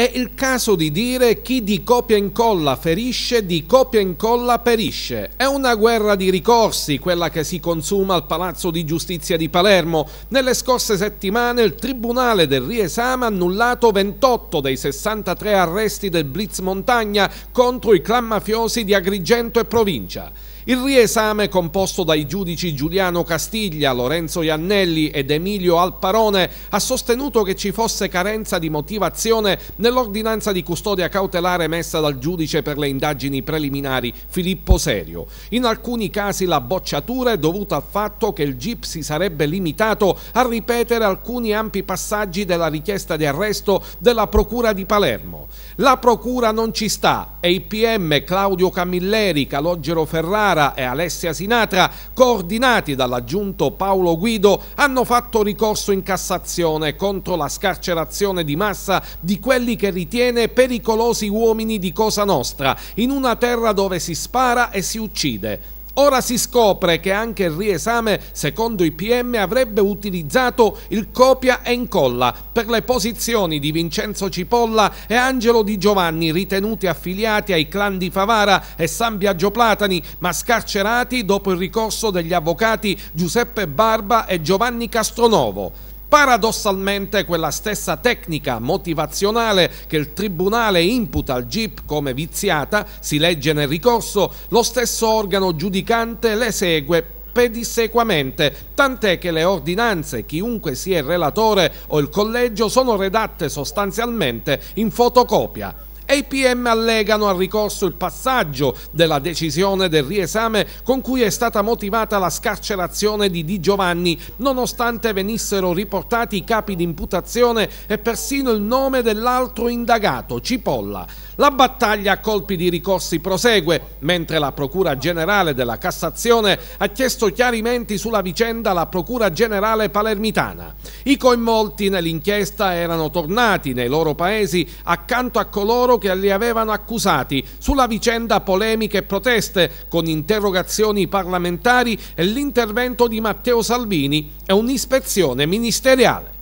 È il caso di dire chi di copia e incolla ferisce, di copia e incolla perisce. È una guerra di ricorsi quella che si consuma al Palazzo di Giustizia di Palermo. Nelle scorse settimane il Tribunale del Riesame ha annullato 28 dei 63 arresti del Blitz Montagna contro i clan mafiosi di Agrigento e provincia. Il riesame, composto dai giudici Giuliano Castiglia, Lorenzo Iannelli ed Emilio Alparone, ha sostenuto che ci fosse carenza di motivazione nell'ordinanza di custodia cautelare emessa dal giudice per le indagini preliminari Filippo Serio. In alcuni casi la bocciatura è dovuta al fatto che il GIP si sarebbe limitato a ripetere alcuni ampi passaggi della richiesta di arresto della Procura di Palermo. La Procura non ci sta, e i PM Claudio Camilleri, Calogero Ferrara e Alessia Sinatra, coordinati dall'aggiunto Paolo Guido, hanno fatto ricorso in Cassazione contro la scarcerazione di massa di quelli che ritiene pericolosi uomini di Cosa Nostra, in una terra dove si spara e si uccide. Ora si scopre che anche il riesame, secondo i PM, avrebbe utilizzato il copia e incolla per le posizioni di Vincenzo Cipolla e Angelo Di Giovanni, ritenuti affiliati ai clan di Favara e San Biagio Platani, ma scarcerati dopo il ricorso degli avvocati Giuseppe Barba e Giovanni Castronovo. Paradossalmente quella stessa tecnica motivazionale che il Tribunale imputa al GIP come viziata, si legge nel ricorso, lo stesso organo giudicante le segue pedissequamente, tant'è che le ordinanze, chiunque sia il relatore o il collegio, sono redatte sostanzialmente in fotocopia e i PM allegano al ricorso il passaggio della decisione del riesame con cui è stata motivata la scarcerazione di Di Giovanni, nonostante venissero riportati i capi di imputazione e persino il nome dell'altro indagato, Cipolla. La battaglia a colpi di ricorsi prosegue, mentre la Procura Generale della Cassazione ha chiesto chiarimenti sulla vicenda alla Procura Generale palermitana. I coinvolti nell'inchiesta erano tornati nei loro paesi accanto a coloro che li avevano accusati. Sulla vicenda polemiche e proteste con interrogazioni parlamentari e l'intervento di Matteo Salvini e un'ispezione ministeriale.